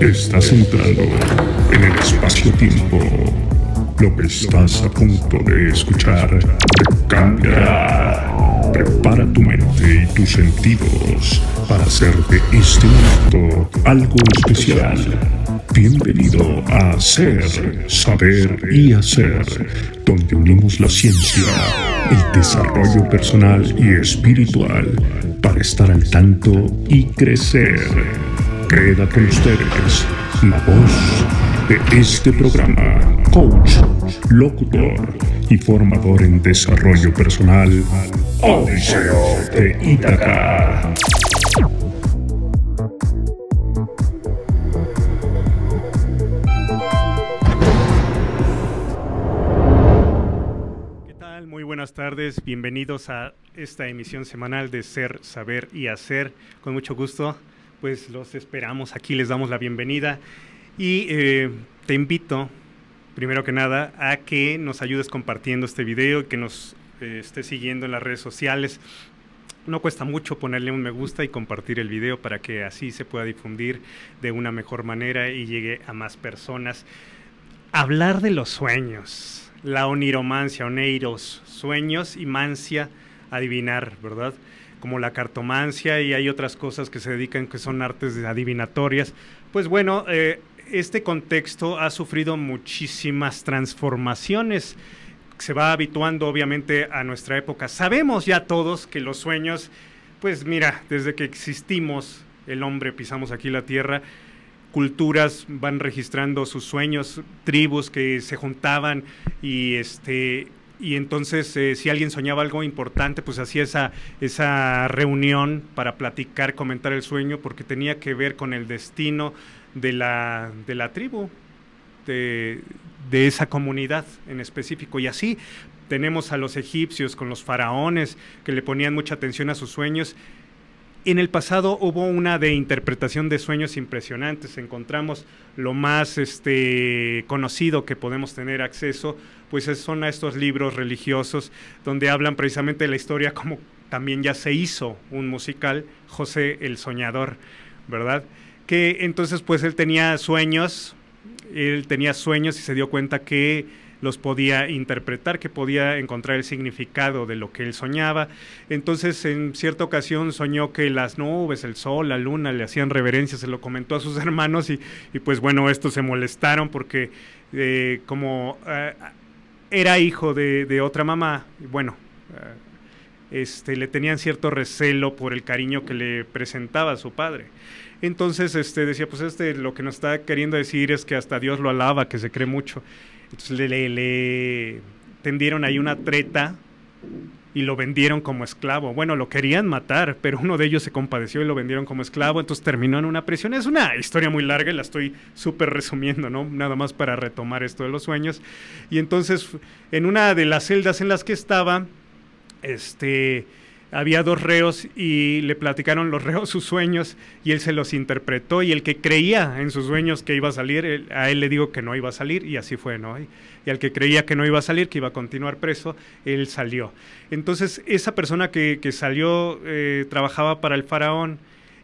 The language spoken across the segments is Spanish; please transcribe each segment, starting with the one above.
Estás entrando en el espacio-tiempo. Lo que estás a punto de escuchar te cambiará. Prepara tu mente y tus sentidos para hacer de este momento algo especial. Bienvenido a Ser, Saber y Hacer, donde unimos la ciencia, el desarrollo personal y espiritual para estar al tanto y crecer. Queda con ustedes la voz de este programa, coach, locutor y formador en desarrollo personal, Odiseo de Muy buenas tardes. Bienvenidos a esta emisión semanal de Ser, Saber y Hacer. Con mucho gusto pues los esperamos aquí, les damos la bienvenida y eh, te invito, primero que nada, a que nos ayudes compartiendo este video y que nos esté eh, estés siguiendo en las redes sociales. No cuesta mucho ponerle un me gusta y compartir el video para que así se pueda difundir de una mejor manera y llegue a más personas. Hablar de los sueños, la oniromancia, oneiros, sueños y mancia, adivinar, ¿verdad? como la cartomancia y hay otras cosas que se dedican que son artes adivinatorias. Pues bueno, eh, este contexto ha sufrido muchísimas transformaciones se va habituando obviamente a nuestra época. Sabemos ya todos que los sueños, pues mira, desde que existimos, el hombre pisamos aquí la tierra, culturas van registrando sus sueños, tribus que se juntaban y este y entonces eh, si alguien soñaba algo importante, pues hacía esa, esa reunión para platicar, comentar el sueño, porque tenía que ver con el destino de la, de la tribu, de, de esa comunidad en específico. Y así tenemos a los egipcios con los faraones que le ponían mucha atención a sus sueños. En el pasado hubo una de interpretación de sueños impresionantes. Encontramos lo más este, conocido que podemos tener acceso pues son a estos libros religiosos donde hablan precisamente de la historia como también ya se hizo un musical, José el Soñador, ¿verdad? Que entonces pues él tenía sueños, él tenía sueños y se dio cuenta que los podía interpretar, que podía encontrar el significado de lo que él soñaba. Entonces, en cierta ocasión soñó que las nubes, el sol, la luna le hacían reverencia, se lo comentó a sus hermanos y, pues bueno, estos se molestaron porque eh, como eh, era hijo de, otra mamá, bueno, eh, este, le tenían cierto recelo por el cariño que le presentaba su padre. Entonces este, decía, pues este lo que nos está queriendo decir es que hasta Dios lo alaba, que se cree mucho. Entonces le, le tendieron ahí una treta y lo vendieron como esclavo. Bueno, lo querían matar, pero uno de ellos se compadeció y lo vendieron como esclavo, entonces terminó en una prisión. Es una historia muy larga y la estoy súper resumiendo, ¿no? Nada más para retomar esto de los sueños. Y entonces, en una de las celdas en las que estaba, este había dos reos y le platicaron los reos sus sueños y él se los interpretó y el que creía en sus sueños que iba a salir, a él le dijo que no iba a salir y así fue, ¿no? Y, y, al que creía que no iba a salir, que iba a continuar preso, él salió. Entonces, esa persona que, que salió eh, trabajaba para el faraón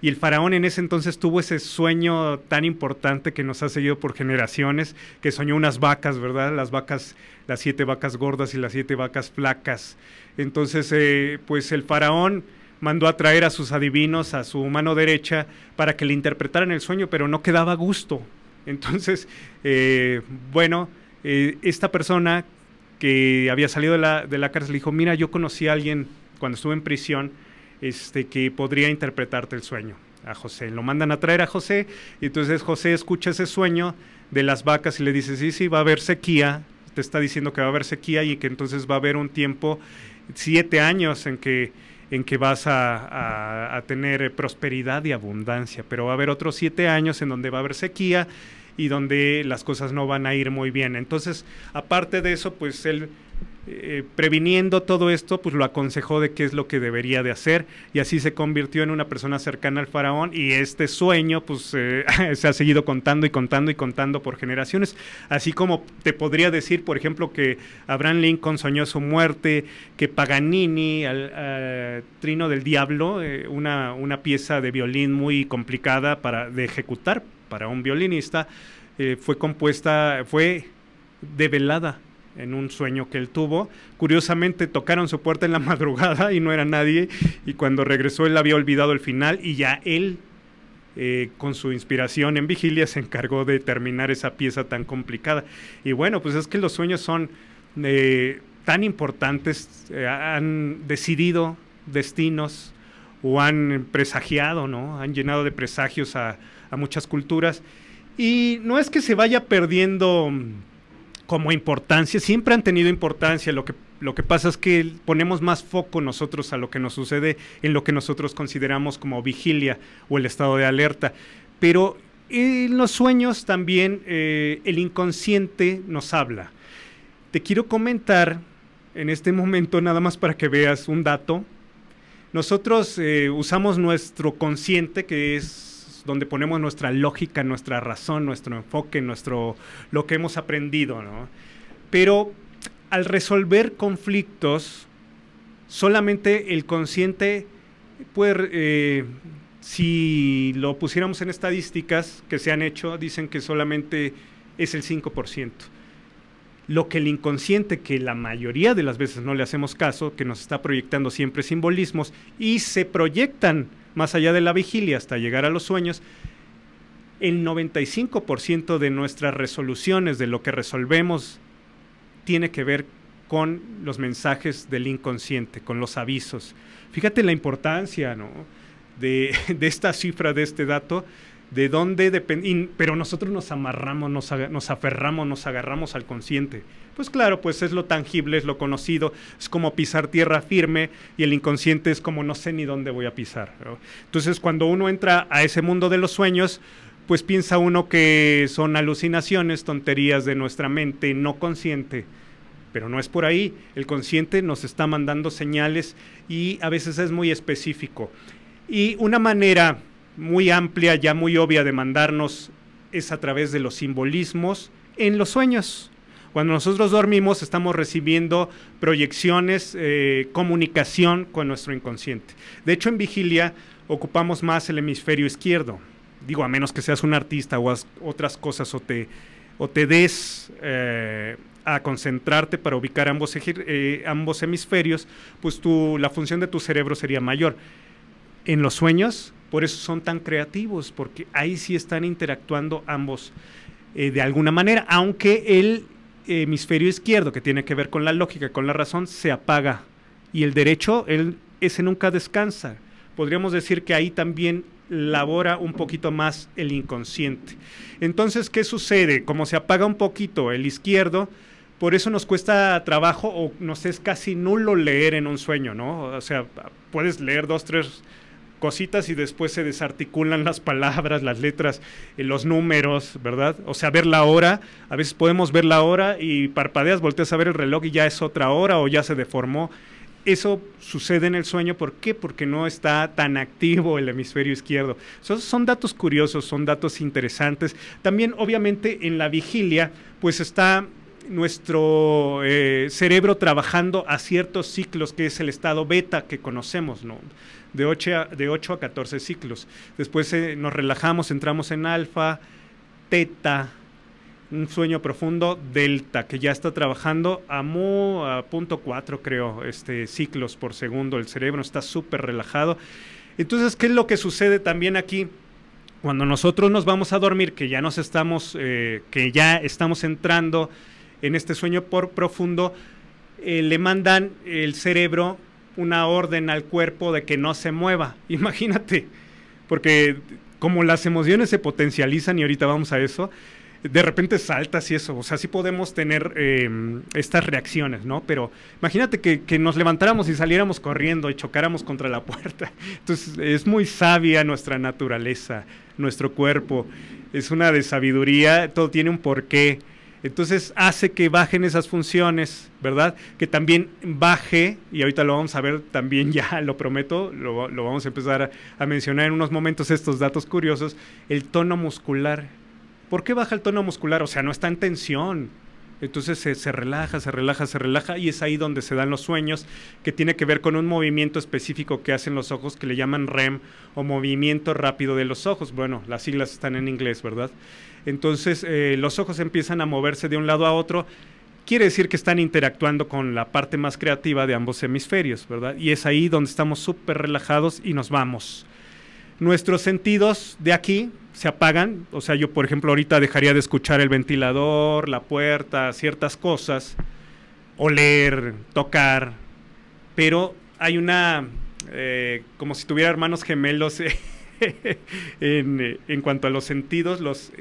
y el faraón en ese entonces tuvo ese sueño tan importante que nos ha seguido por generaciones, que soñó unas vacas, ¿verdad? Las vacas, las siete vacas gordas y las siete vacas flacas. Entonces, eh, pues el faraón mandó a traer a sus adivinos, a su mano derecha, para que le interpretaran el sueño, pero no quedaba gusto. Entonces, eh, bueno, eh, esta persona que había salido de la, de la cárcel dijo, mira, yo conocí a alguien cuando estuve en prisión, este, que podría interpretarte el sueño a José. Lo mandan a traer a José y entonces José escucha ese sueño de las vacas y le dice, sí, sí, va a haber sequía, te está diciendo que va a haber sequía y que entonces va a haber un tiempo, siete años en que en que vas a, a tener eh, prosperidad y abundancia, pero va a haber otros siete años en donde va a haber sequía y donde las cosas no van a ir muy bien. Entonces, aparte de eso, pues él eh, previniendo todo esto, pues lo aconsejó de qué es lo que debería de hacer y así se convirtió en una persona cercana al faraón y este sueño pues eh, se ha seguido contando y contando y contando por generaciones, así como te podría decir, por ejemplo, que Abraham Lincoln soñó su muerte, que Paganini, al, eh, Trino del Diablo, una, una pieza de violín muy complicada para, de ejecutar para un violinista, fue compuesta, fue develada en un sueño que él tuvo. Curiosamente tocaron su puerta en la madrugada y no era nadie y cuando regresó él había olvidado el final y ya él eh, con su inspiración en vigilia se encargó de terminar esa pieza tan complicada. Y bueno, pues es que los sueños son eh, tan importantes, eh, han decidido destinos o han presagiado, ¿no? Han llenado de presagios a muchas culturas. Y no es que se vaya perdiendo como importancia, siempre han tenido importancia, lo que, lo que pasa es que ponemos más foco nosotros a lo que nos sucede en lo que nosotros consideramos como vigilia o el estado de alerta. Pero en los sueños también eh, el inconsciente nos habla. Te quiero comentar en este momento, nada más para que veas un dato. Nosotros eh, usamos nuestro consciente, que es donde ponemos nuestra lógica, nuestra razón, nuestro enfoque, nuestro, lo que hemos aprendido, Pero al resolver conflictos, solamente el consciente puede, eh, si lo pusiéramos en estadísticas que se han hecho, dicen que solamente es el 5%. Lo que el inconsciente, que la mayoría de las veces no le hacemos caso, que nos está proyectando siempre simbolismos y se proyectan más allá de la vigilia hasta llegar a los sueños, el 95% de nuestras resoluciones, de lo que resolvemos, tiene que ver con los mensajes del inconsciente, con los avisos. Fíjate la importancia de esta cifra, de este dato, de dónde depende, pero nosotros nos amarramos, nos, aferramos, nos agarramos al consciente. Pues claro, pues es lo tangible, es lo conocido, es como pisar tierra firme y el inconsciente es como no sé ni dónde voy a pisar. Entonces cuando uno entra a ese mundo de los sueños, pues piensa uno que son alucinaciones, tonterías de nuestra mente no consciente. Pero no es por ahí, el consciente nos está mandando señales y a veces es muy específico. Y una manera muy amplia, ya muy obvia de mandarnos, es a través de los simbolismos en los sueños. Cuando nosotros dormimos estamos recibiendo proyecciones, eh, comunicación con nuestro inconsciente. De hecho, en vigilia ocupamos más el hemisferio izquierdo. Digo, a menos que seas un artista o hagas otras cosas o te, o te des eh, a concentrarte para ubicar ambos, eh, ambos hemisferios, pues tu, la función de tu cerebro sería mayor en los sueños, por eso son tan creativos, porque ahí sí están interactuando ambos eh, de alguna manera, aunque el hemisferio izquierdo, que tiene que ver con la lógica, con la razón, se apaga. Y el derecho, él, ese nunca descansa. Podríamos decir que ahí también labora un poquito más el inconsciente. Entonces, ¿qué sucede? Como se apaga un poquito el izquierdo, por eso nos cuesta trabajo o nos es casi nulo leer en un sueño, ¿no? O sea, puedes leer dos, tres cositas y después se desarticulan las palabras, las letras, eh, los números, ¿verdad? O sea, ver la hora, a veces podemos ver la hora y parpadeas, volteas a ver el reloj y ya es otra hora o ya se deformó. Eso sucede en el sueño, ¿por qué? Porque no está tan activo el hemisferio izquierdo. son datos curiosos, son datos interesantes. También, obviamente, en la vigilia, pues está nuestro eh, cerebro trabajando a ciertos ciclos, que es el estado beta que conocemos, ¿no? de 8 a, de a 14 ciclos. Después eh, nos relajamos, entramos en alfa, teta, un sueño profundo, delta, que ya está trabajando a, a punto 4, creo, este, ciclos por segundo. El cerebro está súper relajado. Entonces, ¿qué es lo que sucede también aquí? Cuando nosotros nos vamos a dormir, que ya nos estamos, eh, que ya estamos entrando en este sueño por profundo, eh, le mandan el cerebro una orden al cuerpo de que no se mueva. Imagínate, porque como las emociones se potencializan y ahorita vamos a eso, de repente saltas y eso, o sea, sí podemos tener em, estas reacciones, ¿no? Pero imagínate que, que, nos levantáramos y saliéramos corriendo y chocáramos contra la puerta. Entonces es muy sabia nuestra naturaleza, nuestro cuerpo, es una de sabiduría, todo tiene un porqué. Entonces hace que bajen esas funciones, ¿verdad? Que también baje, y ahorita lo vamos a ver también ya, lo prometo, lo, vamos a empezar a, a, mencionar en unos momentos estos datos curiosos, el tono muscular. ¿Por qué baja el tono muscular? O sea, no está en tensión, entonces se, relaja, se relaja, se relaja y es ahí donde se dan los sueños, que tiene que ver con un movimiento específico que hacen los ojos que le llaman REM o movimiento rápido de los ojos. Bueno, las siglas están en inglés, ¿verdad? Entonces eh, los ojos empiezan a moverse de un lado a otro. Quiere decir que están interactuando con la parte más creativa de ambos hemisferios, ¿verdad? Y es ahí donde estamos súper relajados y nos vamos nuestros sentidos de aquí se apagan. O sea, yo, por ejemplo, ahorita dejaría de escuchar el ventilador, la puerta, ciertas cosas, oler, tocar, pero hay una, eh, como si tuviera hermanos gemelos en, cuanto a los sentidos, los,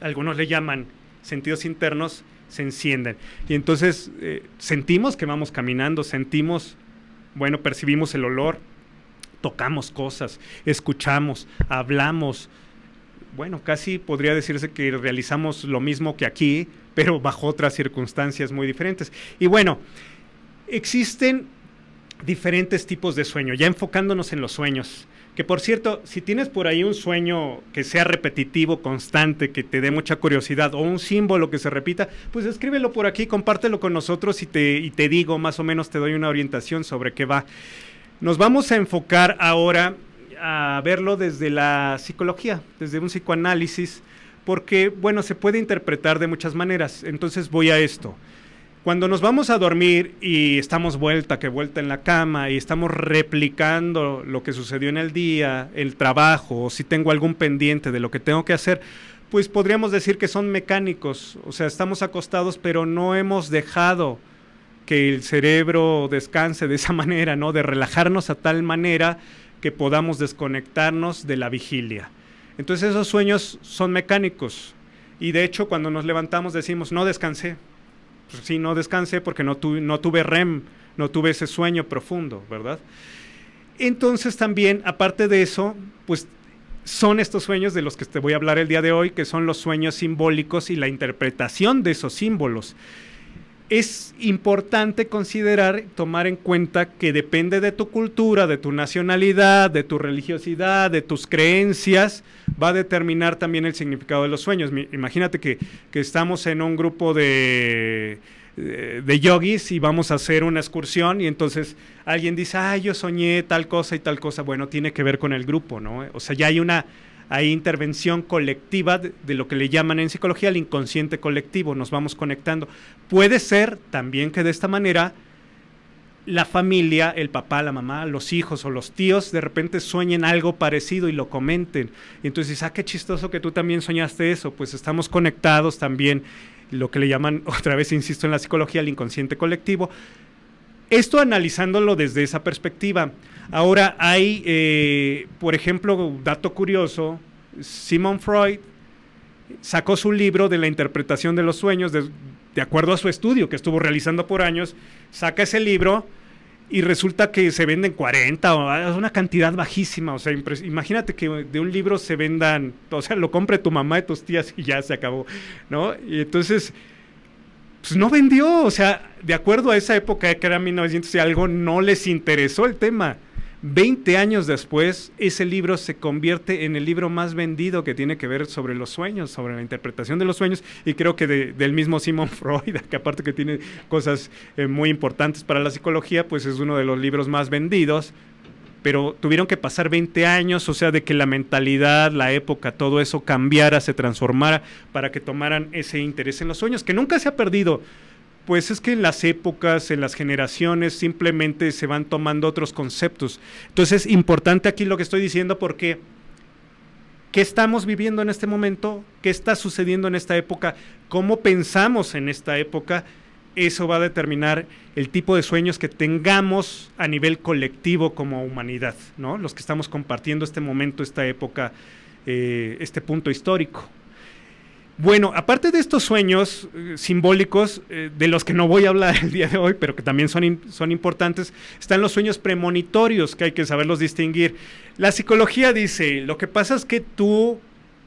algunos le llaman sentidos internos, se encienden. Y entonces eh, sentimos que vamos caminando, sentimos, bueno, percibimos el olor, tocamos cosas, escuchamos, hablamos. Bueno, casi podría decirse que realizamos lo mismo que aquí, pero bajo otras circunstancias muy diferentes. Y bueno, existen diferentes tipos de sueño, ya enfocándonos en los sueños. Que por cierto, si tienes por ahí un sueño que sea repetitivo, constante, que te dé mucha curiosidad o un símbolo que se repita, pues escríbelo por aquí, compártelo con nosotros y te, y te digo, más o menos te doy una orientación sobre qué va. Nos vamos a enfocar ahora a verlo desde la psicología, desde un psicoanálisis, porque, bueno, se puede interpretar de muchas maneras. Entonces voy a esto. Cuando nos vamos a dormir y estamos vuelta que vuelta en la cama y estamos replicando lo que sucedió en el día, el trabajo, o si tengo algún pendiente de lo que tengo que hacer, pues podríamos decir que son mecánicos, o sea, estamos acostados pero no hemos dejado que el cerebro descanse de esa manera, ¿no? De relajarnos a tal manera que podamos desconectarnos de la vigilia. Entonces esos sueños son mecánicos y de hecho cuando nos levantamos decimos, no descansé. Pues sí, no descansé porque no, no tuve REM, no tuve ese sueño profundo, ¿verdad? Entonces también, aparte de eso, pues son estos sueños de los que te voy a hablar el día de hoy, que son los sueños simbólicos y la interpretación de esos símbolos es importante considerar, tomar en cuenta que depende de tu cultura, de tu nacionalidad, de tu religiosidad, de tus creencias, va a determinar también el significado de los sueños. Imagínate que, estamos en un grupo de eh, de yogis y vamos a hacer una excursión y entonces alguien dice, ay yo soñé tal cosa y tal cosa, bueno, tiene que ver con el grupo, ¿no? O sea, ya hay una hay intervención colectiva de, lo que le llaman en psicología el inconsciente colectivo, nos vamos conectando. Puede ser también que de esta manera la familia, el papá, la mamá, los hijos o los tíos de repente sueñen algo parecido y lo comenten. entonces, ah, qué chistoso que tú también soñaste eso, pues estamos conectados también, lo que le llaman, otra vez insisto en la psicología, el inconsciente colectivo. Esto analizándolo desde esa perspectiva. Ahora hay, eh, por ejemplo, dato curioso, Simon Freud sacó su libro de la interpretación de los sueños, de, acuerdo a su estudio que estuvo realizando por años, saca ese libro y resulta que se venden 40 o ah, es una cantidad bajísima, o sea, imagínate que de un libro se vendan, o sea, lo compre tu mamá y tus tías y ya se acabó, ¿no? Y entonces pues no vendió, o sea, de acuerdo a esa época que era 1900 y algo, no les interesó el tema. 20 años después, ese libro se convierte en el libro más vendido que tiene que ver sobre los sueños, sobre la interpretación de los sueños, y creo que del mismo Simon Freud, que aparte que tiene cosas eh, muy importantes para la psicología, pues es uno de los libros más vendidos, pero tuvieron que pasar 20 años, o sea, de que la mentalidad, la época, todo eso cambiara, se transformara, para que tomaran ese interés en los sueños, que nunca se ha perdido pues es que en las épocas, en las generaciones, simplemente se van tomando otros conceptos. Entonces es importante aquí lo que estoy diciendo porque qué estamos viviendo en este momento, qué está sucediendo en esta época, cómo pensamos en esta época, eso va a determinar el tipo de sueños que tengamos a nivel colectivo como humanidad, ¿no? Los que estamos compartiendo este momento, esta época, eh, este punto histórico. Bueno, aparte de estos sueños eh, simbólicos, eh, de los que no voy a hablar el día de hoy, pero que también son, son importantes, están los sueños premonitorios, que hay que saberlos distinguir. La psicología dice, lo que pasa es que tu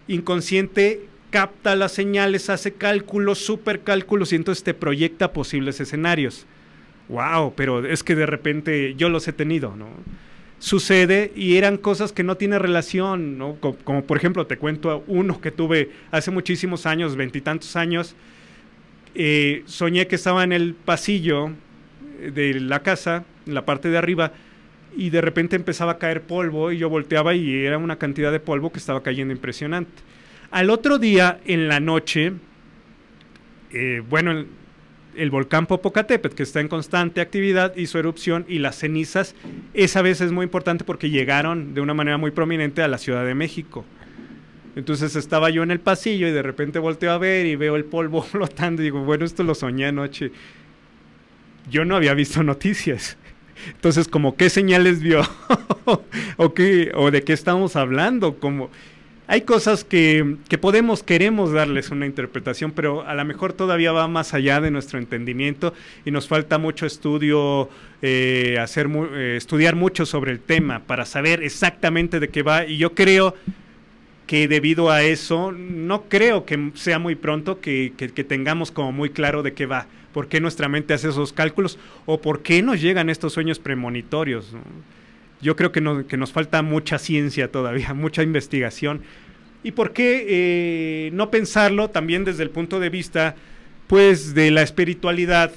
inconsciente capta las señales, hace cálculos, supercálculos, y entonces te proyecta posibles escenarios. ¡Wow! Pero es que de repente yo los he tenido, ¿no? sucede y eran cosas que no tienen relación, ¿no? Como, por ejemplo, te cuento uno que tuve hace muchísimos años, veintitantos años, eh, soñé que estaba en el pasillo eh, de la casa, en la parte de arriba, y de repente empezaba a caer polvo y yo volteaba y era una cantidad de polvo que estaba cayendo impresionante. Al otro día, en la noche, eh, bueno, el volcán Popocatépetl, que está en constante actividad, hizo erupción y las cenizas, esa vez es muy importante porque llegaron de una manera muy prominente a la Ciudad de México. Entonces estaba yo en el pasillo y de repente volteo a ver y veo el polvo flotando y digo, bueno, esto lo soñé anoche. Yo no había visto noticias. Entonces, como qué señales vio ¿O, o de qué estamos hablando, como hay cosas que, podemos, queremos darles una interpretación, pero a lo mejor todavía va más allá de nuestro entendimiento y nos falta mucho estudio, eh, hacer, eh, estudiar mucho sobre el tema para saber exactamente de qué va. Y yo creo que debido a eso, no creo que sea muy pronto que, tengamos como muy claro de qué va, por qué nuestra mente hace esos cálculos o por qué nos llegan estos sueños premonitorios yo creo que, nos falta mucha ciencia todavía, mucha investigación. ¿Y por qué eh, no pensarlo también desde el punto de vista, pues, de la espiritualidad?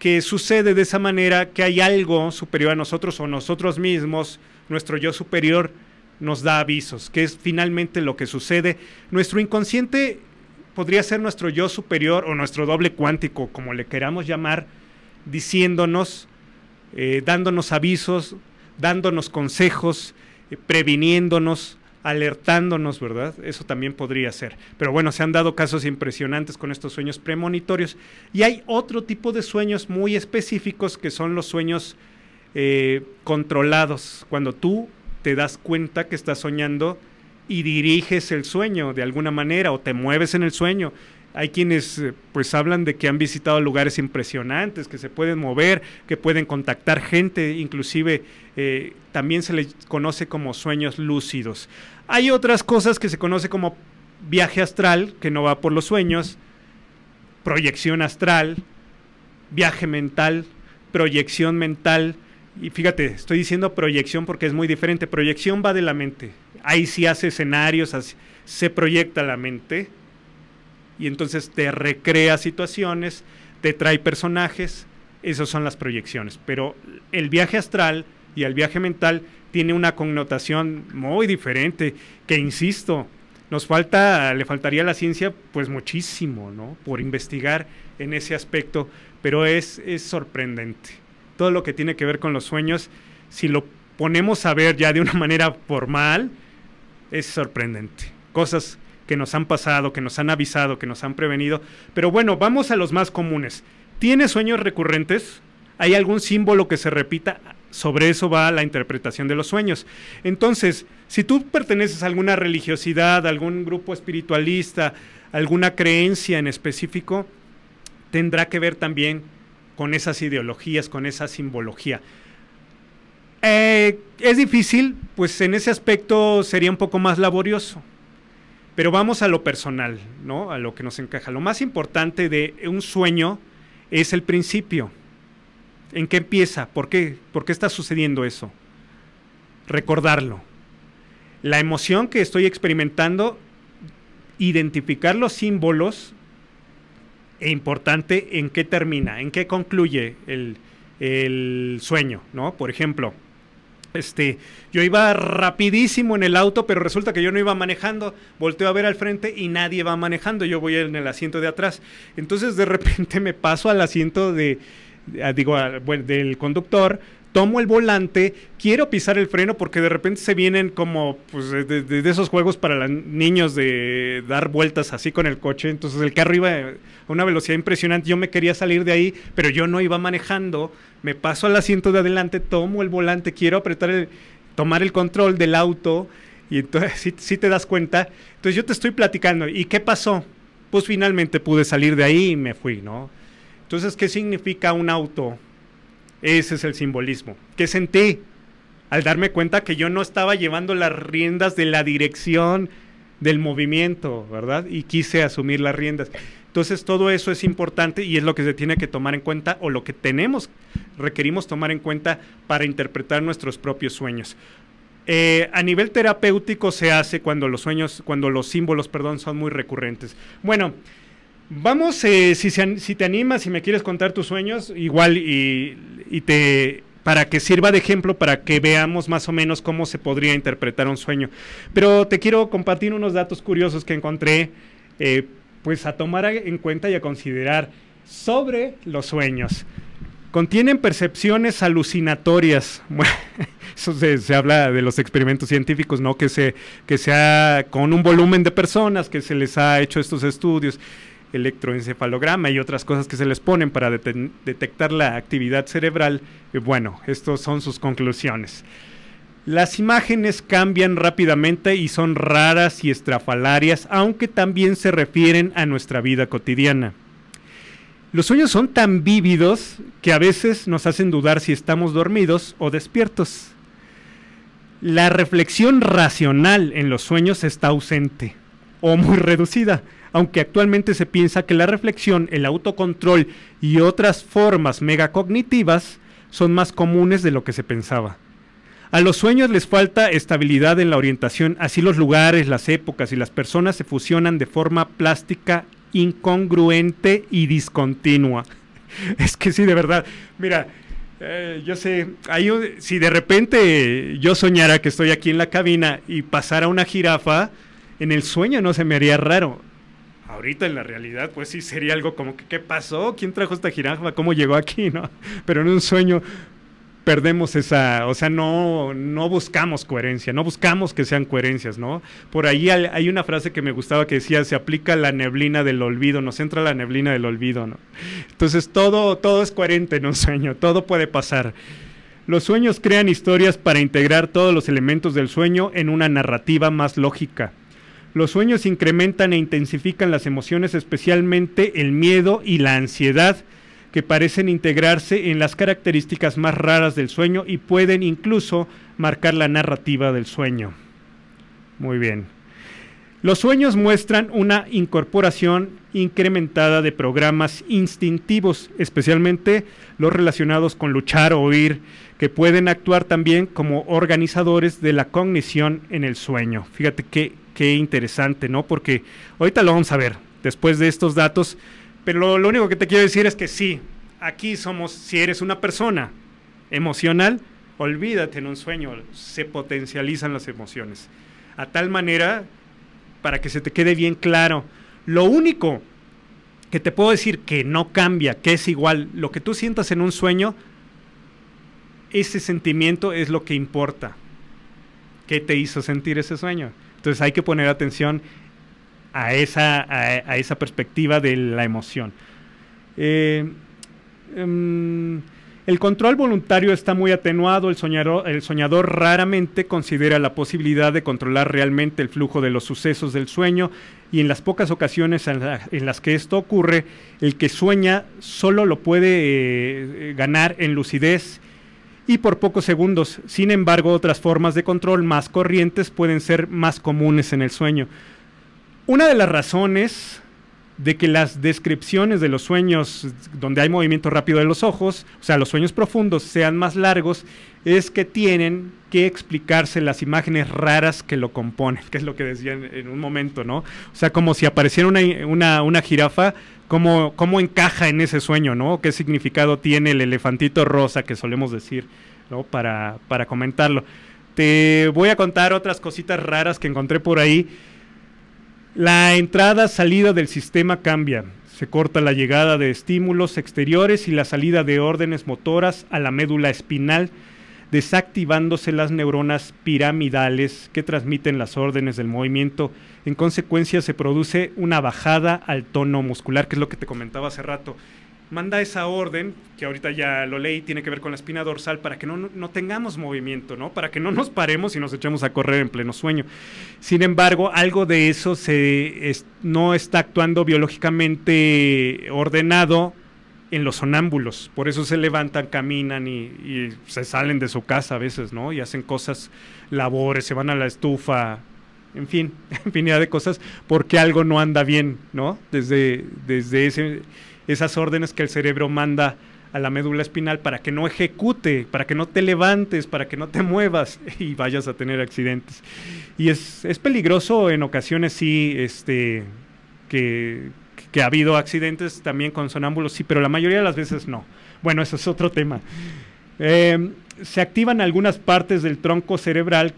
que sucede de esa manera que hay algo superior a nosotros o nosotros mismos, nuestro yo superior nos da avisos, que es finalmente lo que sucede. Nuestro inconsciente podría ser nuestro yo superior o nuestro doble cuántico, como le queramos llamar, diciéndonos, eh, dándonos avisos, dándonos consejos, eh, previniéndonos, alertándonos, ¿verdad? Eso también podría ser. Pero bueno, se han dado casos impresionantes con estos sueños premonitorios. Y hay otro tipo de sueños muy específicos que son los sueños eh, controlados, cuando tú te das cuenta que estás soñando y diriges el sueño de alguna manera o te mueves en el sueño hay quienes eh, pues hablan de que han visitado lugares impresionantes, que se pueden mover, que pueden contactar gente, inclusive eh, también se les conoce como sueños lúcidos. Hay otras cosas que se conoce como viaje astral, que no va por los sueños, proyección astral, viaje mental, proyección mental. Y fíjate, estoy diciendo proyección porque es muy diferente. Proyección va de la mente. Ahí sí hace escenarios, se proyecta la mente y entonces te recrea situaciones, te trae personajes, esas son las proyecciones. Pero el viaje astral y el viaje mental tiene una connotación muy diferente, que insisto, nos falta, le faltaría a la ciencia pues muchísimo, ¿no? Por investigar en ese aspecto, pero es, es sorprendente. Todo lo que tiene que ver con los sueños, si lo ponemos a ver ya de una manera formal, es sorprendente. Cosas que nos han pasado, que nos han avisado, que nos han prevenido. Pero bueno, vamos a los más comunes. ¿Tiene sueños recurrentes? ¿Hay algún símbolo que se repita? Sobre eso va la interpretación de los sueños. Entonces, si tú perteneces a alguna religiosidad, algún grupo espiritualista, alguna creencia en específico, tendrá que ver también con esas ideologías, con esa simbología. Eh, es difícil, pues en ese aspecto sería un poco más laborioso. Pero vamos a lo personal, ¿no? A lo que nos encaja. Lo más importante de un sueño es el principio. ¿En qué empieza? ¿Por qué? ¿Por qué está sucediendo eso? Recordarlo. La emoción que estoy experimentando, identificar los símbolos e importante en qué termina, en qué concluye el, el sueño, ¿no? Por ejemplo, este, yo iba rapidísimo en el auto, pero resulta que yo no iba manejando. Volteo a ver al frente y nadie va manejando. Yo voy en el asiento de atrás. Entonces de repente me paso al asiento de, digo, del conductor tomo el volante, quiero pisar el freno porque de repente se vienen como pues, de, esos juegos para niños de dar vueltas así con el coche, entonces el carro iba una velocidad impresionante. Yo me quería salir de ahí, pero yo no iba manejando. Me paso al asiento de adelante, tomo el volante, quiero apretar el, tomar el control del auto. Y entonces si te das cuenta. Entonces yo te estoy platicando. ¿Y qué pasó? Pues finalmente pude salir de ahí y me fui, ¿no? Entonces, ¿qué significa un auto? Ese es el simbolismo. ¿Qué sentí? Al darme cuenta que yo no estaba llevando las riendas de la dirección del movimiento, ¿verdad? Y quise asumir las riendas. Entonces todo eso es importante y es lo que se tiene que tomar en cuenta o lo que tenemos, requerimos tomar en cuenta para interpretar nuestros propios sueños. Eh, a nivel terapéutico se hace cuando los sueños, cuando los símbolos, perdón, son muy recurrentes. Bueno, vamos, eh, si, te animas, y me quieres contar tus sueños, igual y, te para que sirva de ejemplo, para que veamos más o menos cómo se podría interpretar un sueño. Pero te quiero compartir unos datos curiosos que encontré eh, pues a tomar en cuenta y a considerar sobre los sueños. Contienen percepciones alucinatorias. se, habla de los experimentos científicos, ¿no? Que se, que sea con un volumen de personas que se les ha hecho estos estudios, electroencefalograma y otras cosas que se les ponen para detectar la actividad cerebral. Eh, bueno, estas son sus conclusiones. Las imágenes cambian rápidamente y son raras y estrafalarias, aunque también se refieren a nuestra vida cotidiana. Los sueños son tan vívidos que a veces nos hacen dudar si estamos dormidos o despiertos. La reflexión racional en los sueños está ausente o muy reducida, aunque actualmente se piensa que la reflexión, el autocontrol y otras formas megacognitivas son más comunes de lo que se pensaba. A los sueños les falta estabilidad en la orientación, así los lugares, las épocas y las personas se fusionan de forma plástica, incongruente y discontinua. es que sí, de verdad. Mira, eh, yo sé, hay si de repente yo soñara que estoy aquí en la cabina y pasara una jirafa, en el sueño no se me haría raro. Ahorita en la realidad, pues sí sería algo como que, ¿qué pasó? ¿Quién trajo esta jirafa? ¿Cómo llegó aquí? ¿No? Pero en un sueño, perdemos esa, o sea, no, no buscamos coherencia, no buscamos que sean coherencias, ¿no? Por ahí hay una frase que me gustaba que decía, se aplica la neblina del olvido, nos entra la neblina del olvido, ¿no? Entonces todo, todo es coherente en un sueño, todo puede pasar. Los sueños crean historias para integrar todos los elementos del sueño en una narrativa más lógica. Los sueños incrementan e intensifican las emociones, especialmente el miedo y la ansiedad, que parecen integrarse en las características más raras del sueño y pueden incluso marcar la narrativa del sueño. Muy bien. Los sueños muestran una incorporación incrementada de programas instintivos, especialmente los relacionados con luchar o oír, que pueden actuar también como organizadores de la cognición en el sueño. Fíjate qué, qué interesante, ¿no? Porque ahorita lo vamos a ver, después de estos datos pero lo, único que te quiero decir es que sí, aquí somos, si eres una persona emocional, olvídate en un sueño, se potencializan las emociones. A tal manera, para que se te quede bien claro, lo único que te puedo decir que no cambia, que es igual, lo que tú sientas en un sueño, ese sentimiento es lo que importa. ¿Qué te hizo sentir ese sueño? Entonces hay que poner atención a esa, perspectiva de la emoción. Eh, em, el control voluntario está muy atenuado, el soñador, el soñador raramente considera la posibilidad de controlar realmente el flujo de los sucesos del sueño y en las pocas ocasiones en, las que esto ocurre, el que sueña solo lo puede eh, eh, ganar en lucidez y por pocos segundos. Sin embargo, otras formas de control más corrientes pueden ser más comunes en el sueño. Una de las razones de que las descripciones de los sueños donde hay movimiento rápido de los ojos, o sea, los sueños profundos, sean más largos, es que tienen que explicarse las imágenes raras que lo componen, que es lo que decían en, un momento, ¿no? O sea, como si apareciera una, jirafa, ¿cómo, ¿cómo, encaja en ese sueño, ¿no? ¿Qué significado tiene el elefantito rosa que solemos decir, ¿no? Para, para comentarlo. Te voy a contar otras cositas raras que encontré por ahí la entrada-salida del sistema cambia. Se corta la llegada de estímulos exteriores y la salida de órdenes motoras a la médula espinal, desactivándose las neuronas piramidales que transmiten las órdenes del movimiento. En consecuencia se produce una bajada al tono muscular, que es lo que te comentaba hace rato manda esa orden, que ahorita ya lo leí, tiene que ver con la espina dorsal, para que no, tengamos movimiento, ¿no? Para que no nos paremos y nos echemos a correr en pleno sueño. Sin embargo, algo de eso se no está actuando biológicamente ordenado en los sonámbulos. Por eso se levantan, caminan y, se salen de su casa a veces, ¿no? Y hacen cosas, labores, se van a la estufa, en fin, infinidad de cosas, porque algo no anda bien, ¿no? Desde, desde ese esas órdenes que el cerebro manda a la médula espinal para que no ejecute, para que no te levantes, para que no te muevas y vayas a tener accidentes. Y es, peligroso en ocasiones sí, este, que, ha habido accidentes también con sonámbulos, sí, pero la mayoría de las veces no. Bueno, eso es otro tema. Eh, se activan algunas partes del tronco cerebral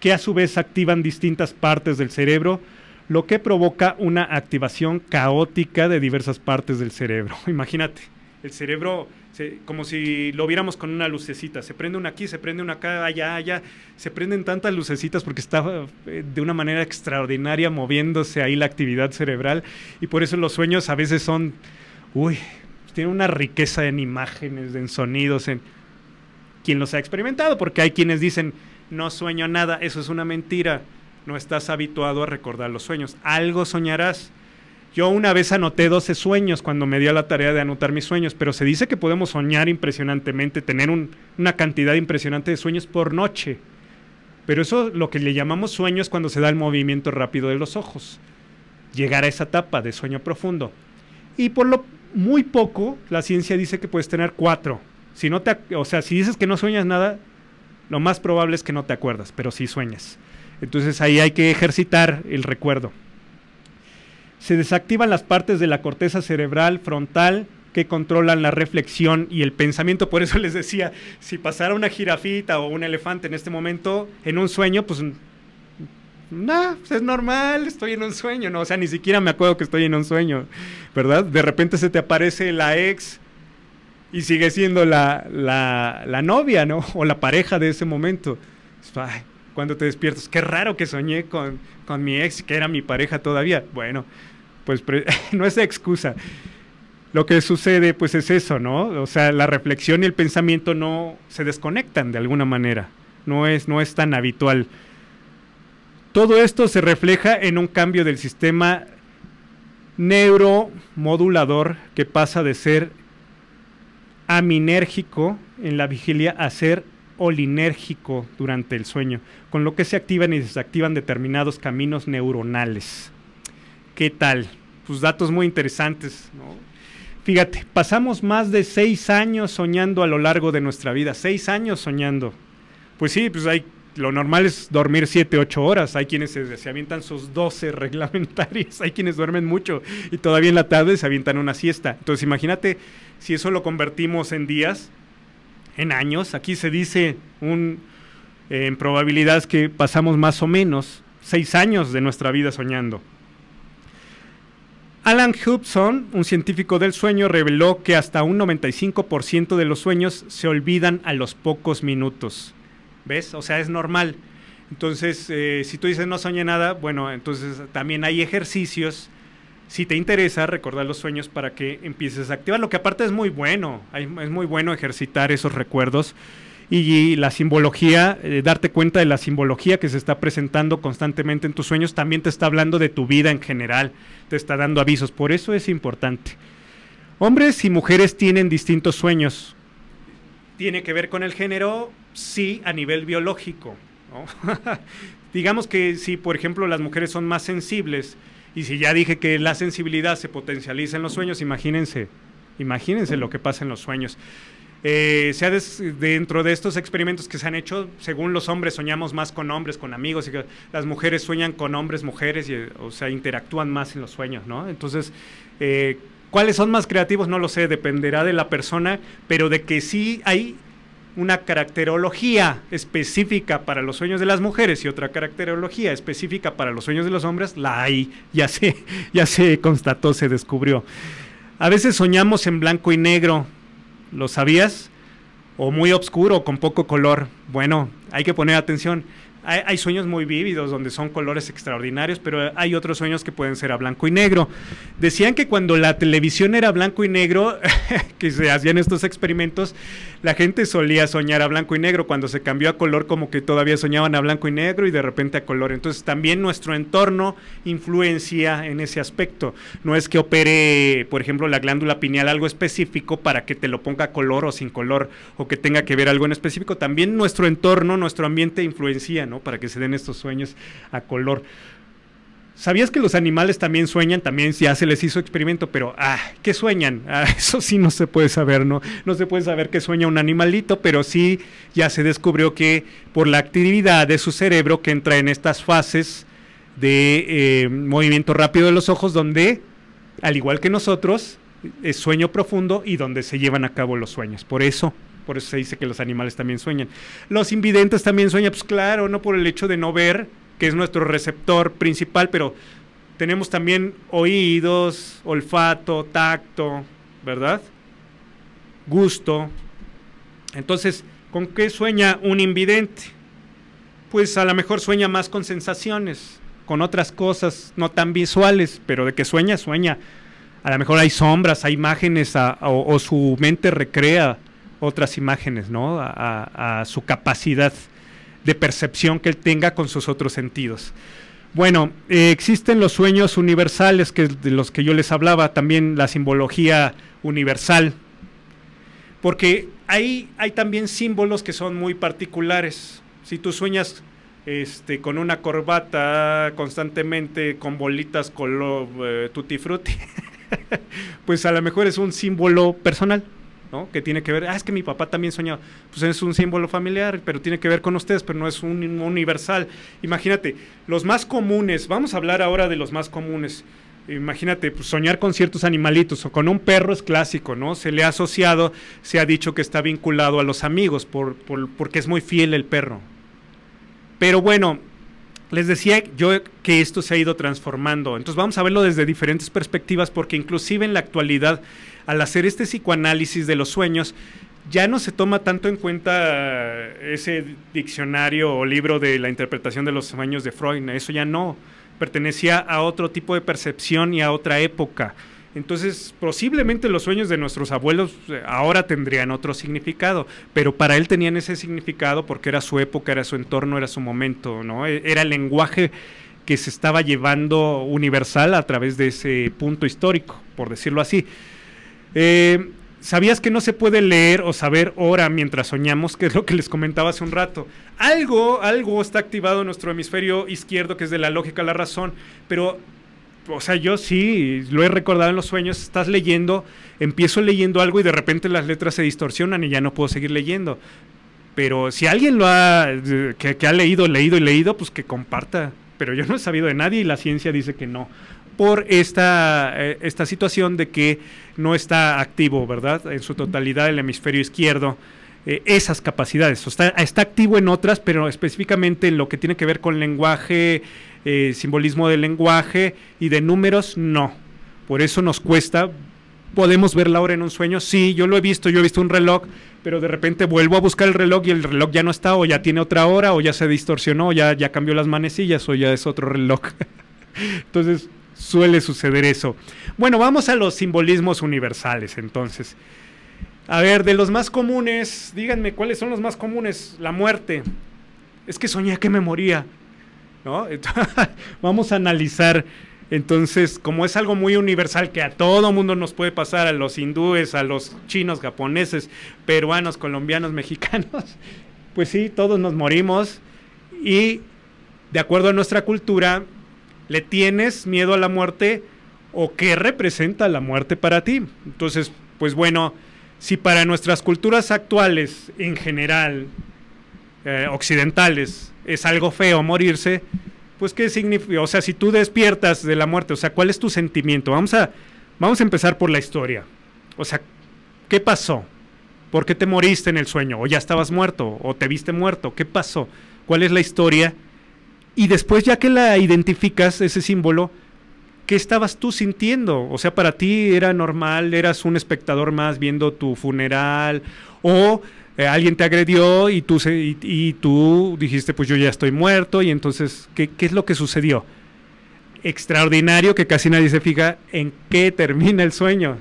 que a su vez activan distintas partes del cerebro, lo que provoca una activación caótica de diversas partes del cerebro. Imagínate, el cerebro como si lo viéramos con una lucecita, se prende una aquí, se prende una acá, allá, allá, se prenden tantas lucecitas porque está eh, de una manera extraordinaria moviéndose ahí la actividad cerebral y por eso los sueños a veces son, uy, tienen una riqueza en imágenes, en sonidos, en quien los ha experimentado, porque hay quienes dicen, no sueño nada, eso es una mentira no estás habituado a recordar los sueños. Algo soñarás. Yo una vez anoté 12 sueños cuando me dio la tarea de anotar mis sueños, pero se dice que podemos soñar impresionantemente, tener una cantidad impresionante de sueños por noche. Pero eso lo que le llamamos sueños cuando se da el movimiento rápido de los ojos. Llegar a esa etapa de sueño profundo. Y por lo muy poco, la ciencia dice que puedes tener cuatro. Si no te, o sea, si dices que no sueñas nada, lo más probable es que no te acuerdas, pero sí sueñas. Entonces ahí hay que ejercitar el recuerdo. Se desactivan las partes de la corteza cerebral frontal que controlan la reflexión y el pensamiento. Por eso les decía, si pasara una jirafita o un elefante en este momento, en un sueño, pues no, pues, es normal, estoy en un sueño, no, o sea, ni siquiera me acuerdo que estoy en un sueño, ¿verdad? De repente se te aparece la ex y sigue siendo la, la, la novia, ¿no? O la pareja de ese momento. Ay, cuando te despiertas, qué raro que soñé con, mi ex, que era mi pareja todavía. Bueno, pues no es excusa. Lo que sucede, pues es eso, ¿no? O sea, la reflexión y el pensamiento no se desconectan de alguna manera. No es, no es tan habitual. Todo esto se refleja en un cambio del sistema neuromodulador que pasa de ser aminérgico en la vigilia a ser olinérgico durante el sueño, con lo que se activan y desactivan determinados caminos neuronales. ¿Qué tal? Pues datos muy interesantes, Fíjate, pasamos más de seis años soñando a lo largo de nuestra vida, seis años soñando. Pues sí, pues hay, lo normal es dormir siete, ocho horas, hay quienes se, se avientan sus doce reglamentarias, hay quienes duermen mucho y todavía en la tarde se avientan una siesta. Entonces imagínate si eso lo convertimos en días, en años. Aquí se dice un, eh, en probabilidades que pasamos más o menos seis años de nuestra vida soñando. Alan Hobson, un científico del sueño, reveló que hasta un 95% de los sueños se olvidan a los pocos minutos. ¿Ves? O sea, es normal. Entonces, eh, si tú dices no soñé nada, bueno, entonces también hay ejercicios si te interesa recordar los sueños para que empieces a activar, lo que aparte es muy bueno, es muy bueno ejercitar esos recuerdos y, la simbología, eh, darte cuenta de la simbología que se está presentando constantemente en tus sueños, también te está hablando de tu vida en general, te está dando avisos, por eso es importante. Hombres y mujeres tienen distintos sueños. ¿Tiene que ver con el género? Sí, a nivel biológico. Digamos que si, por ejemplo, las mujeres son más sensibles, y si ya dije que la sensibilidad se potencializa en los sueños, imagínense, imagínense lo que pasa en los sueños. Eh, dentro de estos experimentos que se han hecho, según los hombres soñamos más con hombres, con amigos, y las mujeres sueñan con hombres, mujeres, y, o sea, interactúan más en los sueños, ¿no? Entonces, eh, ¿cuáles son más creativos? No lo sé, dependerá de la persona, pero de que sí hay una caracterología específica para los sueños de las mujeres y otra caracterología específica para los sueños de los hombres, la hay, ya se, ya se constató, se descubrió. A veces soñamos en blanco y negro, ¿lo sabías? O muy oscuro, con poco color. Bueno, hay que poner atención. Hay, hay sueños muy vívidos donde son colores extraordinarios, pero hay otros sueños que pueden ser a blanco y negro. Decían que cuando la televisión era blanco y negro, que se hacían estos experimentos, la gente solía soñar a blanco y negro, cuando se cambió a color como que todavía soñaban a blanco y negro y de repente a color. Entonces también nuestro entorno influencia en ese aspecto. No es que opere, por ejemplo, la glándula pineal algo específico para que te lo ponga color o sin color o que tenga que ver algo en específico. También nuestro entorno, nuestro ambiente influencia, ¿no? Para que se den estos sueños a color. ¿Sabías que los animales también sueñan? También ya se les hizo experimento, pero ah, ¿qué sueñan? Ah, eso sí no se puede saber, ¿no? No se puede saber qué sueña un animalito, pero sí ya se descubrió que por la actividad de su cerebro que entra en estas fases de eh, movimiento rápido de los ojos, donde, al igual que nosotros, es sueño profundo y donde se llevan a cabo los sueños. Por eso por eso se dice que los animales también sueñan. Los invidentes también sueñan, pues claro, no por el hecho de no ver, que es nuestro receptor principal, pero tenemos también oídos, olfato, tacto, ¿verdad? Gusto. Entonces, ¿con qué sueña un invidente? Pues a lo mejor sueña más con sensaciones, con otras cosas no tan visuales, pero de que sueña, sueña. A lo mejor hay sombras, hay imágenes, o, su mente recrea otras imágenes, ¿no? A, a su capacidad de percepción que él tenga con sus otros sentidos. Bueno, eh, existen los sueños universales, que de los que yo les hablaba, también la simbología universal, porque ahí hay también símbolos que son muy particulares. Si tú sueñas este, con una corbata constantemente, con bolitas color eh, tutti frutti, pues a lo mejor es un símbolo personal. Que tiene que ver, ah, es que mi papá también soñaba. Pues es un símbolo familiar, pero tiene que ver con ustedes, pero no es un universal. Imagínate, los más comunes, vamos a hablar ahora de los más comunes. Imagínate, pues soñar con ciertos animalitos o con un perro es clásico, ¿no? Se le ha asociado, se ha dicho que está vinculado a los amigos por, porque es muy fiel el perro. Pero bueno, les decía yo que esto se ha ido transformando. Entonces vamos a verlo desde diferentes perspectivas porque inclusive en la actualidad al hacer este psicoanálisis de los sueños, ya no se toma tanto en cuenta ese diccionario o libro de la interpretación de los sueños de Freud, eso ya no, pertenecía a otro tipo de percepción y a otra época. Entonces, posiblemente los sueños de nuestros abuelos eh, ahora tendrían otro significado, pero para él tenían ese significado porque era su época, era su entorno, era su momento, ¿no? E, era el lenguaje que se estaba llevando universal a través de ese punto histórico, por decirlo así. Eh, ¿Sabías que no se puede leer o saber hora mientras soñamos? Que es lo que les comentaba hace un rato. Algo, algo está activado en nuestro hemisferio izquierdo, que es de la lógica a la razón, pero o sea, yo sí, lo he recordado en los sueños, estás leyendo, empiezo leyendo algo y de repente las letras se distorsionan y ya no puedo seguir leyendo. Pero si alguien lo ha, eh, que, que ha leído, leído y leído, pues que comparta. Pero yo no he sabido de nadie y la ciencia dice que no por esta, eh, esta situación de que no está activo, ¿verdad? En su totalidad el hemisferio izquierdo. Eh, esas capacidades. está, está, activo en otras, pero específicamente en lo que tiene que ver con lenguaje, eh, simbolismo del lenguaje y de números, no. Por eso nos cuesta. Podemos ver la hora en un sueño, sí, yo lo he visto, yo he visto un reloj, pero de repente vuelvo a buscar el reloj y el reloj ya no está, o ya tiene otra hora, o ya se distorsionó, ya, ya cambió las manecillas, o ya es otro reloj. Entonces, suele suceder eso. Bueno, vamos a los simbolismos universales entonces. A ver, de los más comunes, díganme cuáles son los más comunes. La muerte. Es que soñé que me moría. ¿No? vamos a analizar entonces, como es algo muy universal que a todo mundo nos puede pasar, a los hindúes, a los chinos, japoneses, peruanos, colombianos, mexicanos, pues sí, todos nos morimos y de acuerdo a nuestra cultura, ¿Le tienes miedo a la muerte o qué representa la muerte para ti? Entonces, pues bueno, si para nuestras culturas actuales en general, eh, occidentales, es algo feo morirse, pues qué significa, o sea, si tú despiertas de la muerte, o sea, ¿cuál es tu sentimiento? Vamos a, vamos a empezar por la historia. O sea, ¿qué pasó? ¿Por qué te moriste en el sueño? ¿O ya estabas muerto? ¿O te viste muerto? ¿Qué pasó? ¿Cuál es la historia? Y después ya que la identificas, ese símbolo, ¿qué estabas tú sintiendo? O sea, para ti era normal, eras un espectador más viendo tu funeral o eh, alguien te agredió y tú, y, tú dijiste, pues yo ya estoy muerto y entonces, ¿qué, es lo que sucedió? Extraordinario que casi nadie se fija en qué termina el sueño.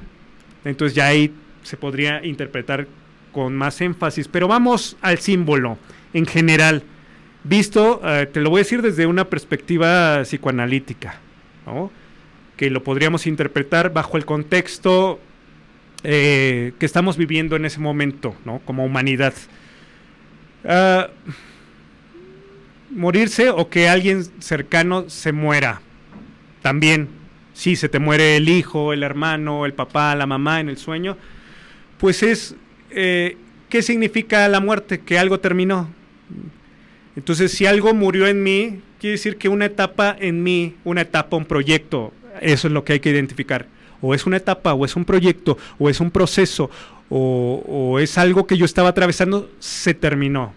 Entonces ya ahí se podría interpretar con más énfasis, pero vamos al símbolo en general visto, eh, te lo voy a decir desde una perspectiva psicoanalítica, que lo podríamos interpretar bajo el contexto eh, que estamos viviendo en ese momento, como humanidad. Ah, morirse o que alguien cercano se muera, también. Si se te muere el hijo, el hermano, el papá, la mamá en el sueño, pues es, eh, ¿qué significa la muerte? Que algo terminó, entonces, si algo murió en mí, quiere decir que una etapa en mí, una etapa, un proyecto, eso es lo que hay que identificar. O es una etapa, o es un proyecto, o es un proceso, o, es algo que yo estaba atravesando, se terminó.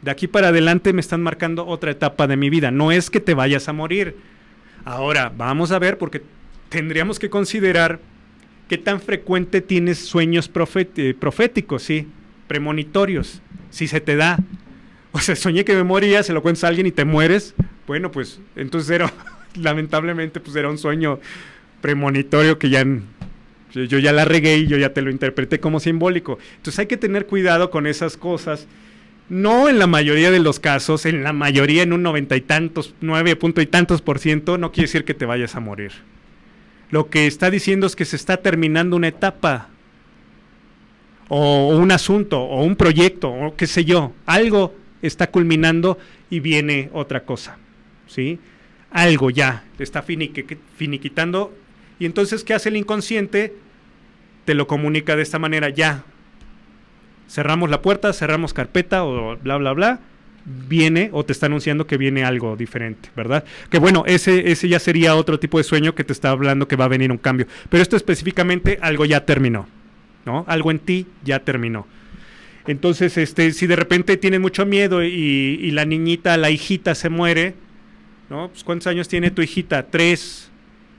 De aquí para adelante me están marcando otra etapa de mi vida. No es que te vayas a morir. Ahora, vamos a ver, porque tendríamos que considerar qué tan frecuente tienes sueños eh, proféticos, ¿sí? premonitorios, si se te da. O sea, soñé que me moría, se lo cuentas a alguien y te mueres. Bueno, pues entonces era, lamentablemente, pues era un sueño premonitorio que ya yo ya la regué y yo ya te lo interpreté como simbólico. Entonces hay que tener cuidado con esas cosas. No en la mayoría de los casos, en la mayoría, en un noventa y tantos, nueve punto y tantos por ciento, no quiere decir que te vayas a morir. Lo que está diciendo es que se está terminando una etapa, o un asunto, o un proyecto, o qué sé yo, algo está culminando y viene otra cosa, ¿sí? Algo ya te está finiquitando y entonces ¿qué hace el inconsciente? Te lo comunica de esta manera, ya. Cerramos la puerta, cerramos carpeta o bla, bla, bla. Viene o te está anunciando que viene algo diferente, ¿verdad? Que bueno, ese, ese ya sería otro tipo de sueño que te está hablando que va a venir un cambio. Pero esto específicamente, algo ya terminó, ¿no? Algo en ti ya terminó. Entonces, este, si de repente tiene mucho miedo y, la niñita, la hijita se muere, ¿no? Pues, ¿cuántos años tiene tu hijita? Tres.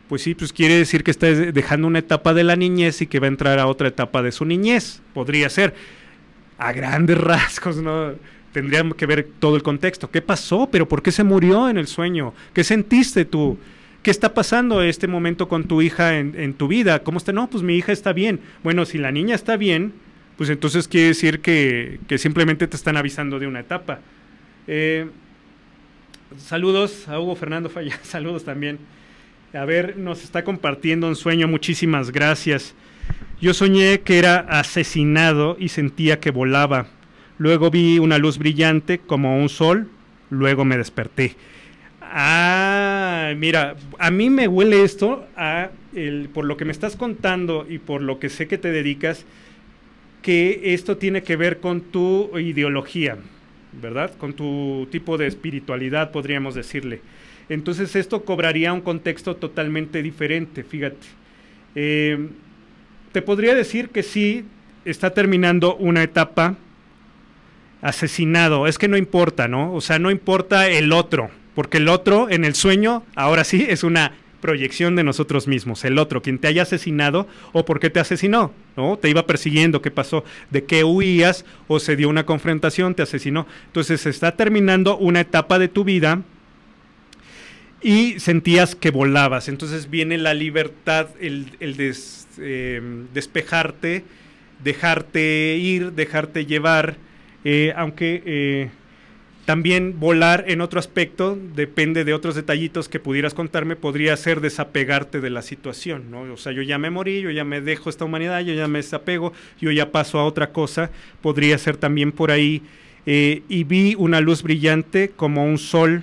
Pues sí, pues quiere decir que está dejando una etapa de la niñez y que va a entrar a otra etapa de su niñez. Podría ser. A grandes rasgos, ¿no? Tendríamos que ver todo el contexto. ¿Qué pasó? ¿Pero por qué se murió en el sueño? ¿Qué sentiste tú? ¿Qué está pasando este momento con tu hija en, en tu vida? ¿Cómo está? No, pues mi hija está bien. Bueno, si la niña está bien, pues entonces quiere decir que, simplemente te están avisando de una etapa. Eh, saludos a Hugo Fernando Falla, saludos también. A ver, nos está compartiendo un sueño, muchísimas gracias. Yo soñé que era asesinado y sentía que volaba. Luego vi una luz brillante como un sol, luego me desperté. Ah, mira, a mí me huele esto a el, por lo que me estás contando y por lo que sé que te dedicas, que esto tiene que ver con tu ideología, ¿verdad? Con tu tipo de espiritualidad, podríamos decirle. Entonces esto cobraría un contexto totalmente diferente, fíjate. Em, te podría decir que sí, está terminando una etapa asesinado, es que no importa, ¿no? O sea, no importa el otro, porque el otro en el sueño, ahora sí, es una proyección de nosotros mismos, el otro, quien te haya asesinado o por qué te asesinó, ¿no? Te iba persiguiendo, qué pasó, de qué huías o se dio una confrontación, te asesinó. Entonces se está terminando una etapa de tu vida y sentías que volabas. Entonces viene la libertad, el, eh, despejarte, dejarte ir, dejarte llevar, eh, aunque... Eh, también volar en otro aspecto, depende de otros detallitos que pudieras contarme, podría ser desapegarte de la situación, ¿no? O sea, yo ya me morí, yo ya me dejo esta humanidad, yo ya me desapego, yo ya paso a otra cosa, podría ser también por ahí. Eh, y vi una luz brillante como un sol.